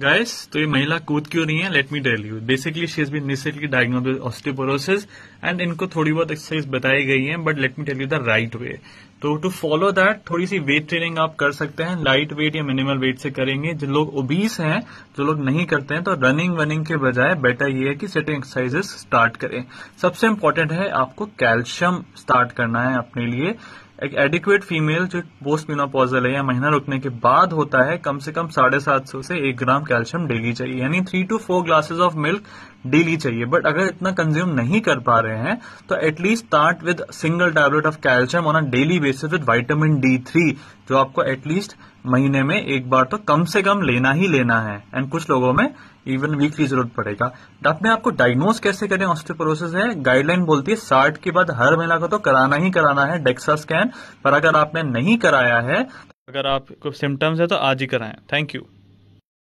guys तो ये महिला कूद क्यों रही है let me tell you basically she is been recently diagnosed with osteoporosis and इनको थोड़ी बहुत एक्सरसाइज बताई गई है but let me tell you the right way तो टू फॉलो दैट थोड़ी सी वेट ट्रेनिंग आप कर सकते हैं लाइट वेट या मिनिमल वेट से करेंगे जो लोग ओबीस हैं जो लोग नहीं करते हैं तो रनिंग वनिंग के बजाय बेटर ये है कि सेटिंग एक्सरसाइजेस स्टार्ट करें सबसे इम्पोर्टेंट है आपको कैल्शियम स्टार्ट करना है अपने लिए एक एडिक्वेट फीमेल जो पोस्ट मीनोपॉजल है या महीना रुकने के बाद होता है कम से कम साढ़े सात सौ से एक ग्राम कैल्शियम डेली चाहिए यानी three two four glasses of milk daily चाहिए बट अगर इतना कंज्यूम नहीं कर पा रहे हैं तो at least start with single tablet of calcium on a daily basis with vitamin D three जो आपको एटलीस्ट महीने में एक बार तो कम से कम लेना ही लेना है एंड कुछ लोगों में इवन वीकली जरूरत पड़ेगा तो अपने आपको डायग्नोज कैसे करें ऑस्टियोपोरोसिस है गाइडलाइन बोलती है साठ के बाद हर महिला को तो कराना ही कराना है डेक्सा स्कैन पर अगर आपने नहीं कराया है तो अगर आपको सिम्टम्स है तो आज ही कराएं थैंक यू